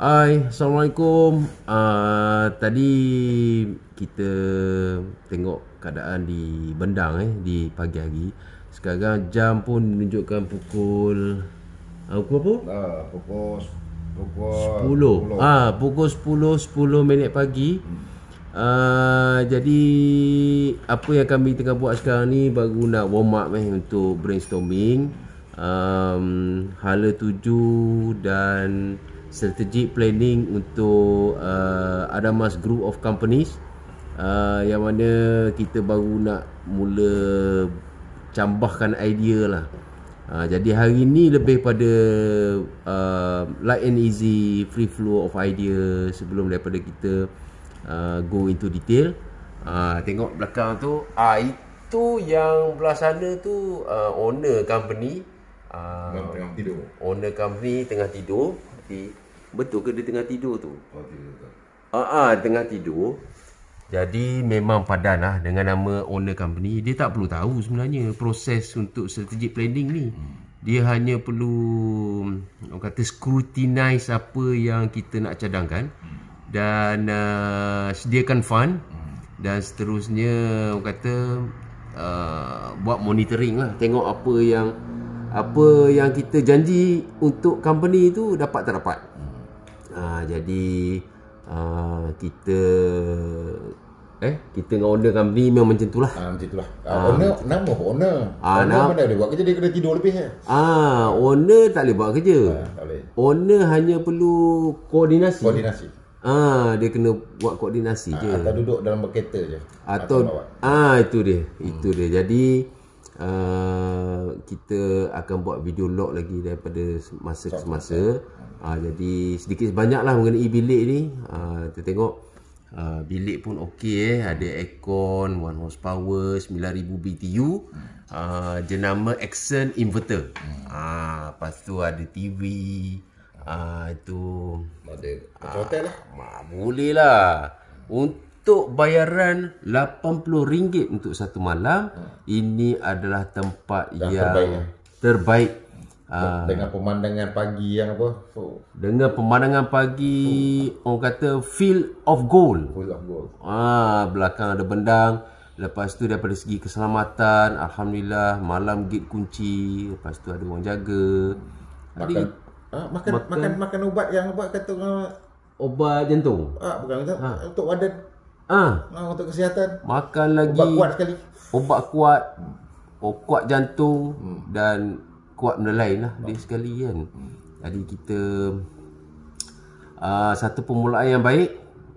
Hai, Assalamualaikum uh, Tadi kita tengok keadaan di Bendang eh, di pagi hari Sekarang jam pun menunjukkan pukul uh, Pukul apa? Uh, pukul, pukul 10, 10. Ha, Pukul 10, 10 minit pagi uh, Jadi apa yang kami tengah buat sekarang ni Baru nak warm up eh, untuk brainstorming um, Hala tuju dan strategic planning untuk uh, Adamas Group of Companies uh, yang mana kita baru nak mula cambahkan idea lah. Uh, jadi hari ni lebih pada uh, light and easy free flow of idea sebelum daripada kita uh, go into detail. Uh, tengok belakang tu, uh, itu yang belah sana tu uh, owner company. Uh, tengah tidur. Owner company tengah tidur. Betul ke dia tengah tidur tu? Oh, ah, ah, tengah tidur. Jadi memang padan lah dengan nama owner company. Dia tak perlu tahu sebenarnya proses untuk strategic planning ni. Hmm. Dia hanya perlu orang kata scrutinize apa yang kita nak cadangkan hmm. dan uh, sediakan fund hmm. dan seterusnya orang kata uh, buat monitoring lah tengok apa yang apa yang kita janji untuk company tu dapat tak dapat. Ah, jadi uh, kita eh kita dengan owner company memang macam itulah. Ah uh, macam itulah. Uh, owner uh, nama owner. Ah uh, nama dia buat kerja dia kena tidur lebih Ah ya? uh, owner tak boleh buat kerja. Uh, boleh. Owner hanya perlu koordinasi. Koordinasi. Ah dia kena buat koordinasi uh, je. Atau duduk dalam kereta je. Atau ah itu dia. Itu hmm. dia. Jadi uh, kita akan buat video log lagi daripada masa ke masa uh, ah, jadi sedikit sebanyak mengenai bilik ni uh, kita tengok uh, bilik pun okey. eh. ada aircon, one horsepower, 9000 BTU uh, jenama Axon Inverter hmm. uh, lepas tu ada TV uh, itu model uh, hotel lah boleh lah untuk untuk bayaran RM80 untuk satu malam ini adalah tempat yang, yang terbaik, terbaik. Ah. Dengan pemandangan pagi yang apa? Oh. Dengan pemandangan pagi, oh. orang kata feel of gold. Feel of gold. Ah, belakang ada bendang. Lepas tu daripada segi keselamatan, Alhamdulillah malam gate kunci. Lepas tu ada orang jaga. Makan, Adi, ah, makan, makan, makan, makan ubat yang apa kata orang? Ubat jantung? Ah, bukan. Ah. Untuk ada ha. ha, untuk kesihatan. Makan lagi. Ubat kuat sekali. Ubat kuat. Hmm. Oh, kuat jantung hmm. dan kuat benda lain lah dia hmm. sekali kan. Hmm. Jadi kita uh, satu permulaan yang baik.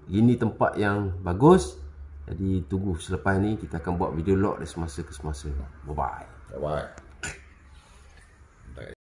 Ini tempat yang bagus. Jadi tunggu selepas ni kita akan buat video log dari semasa ke semasa. Bye-bye. Bye-bye.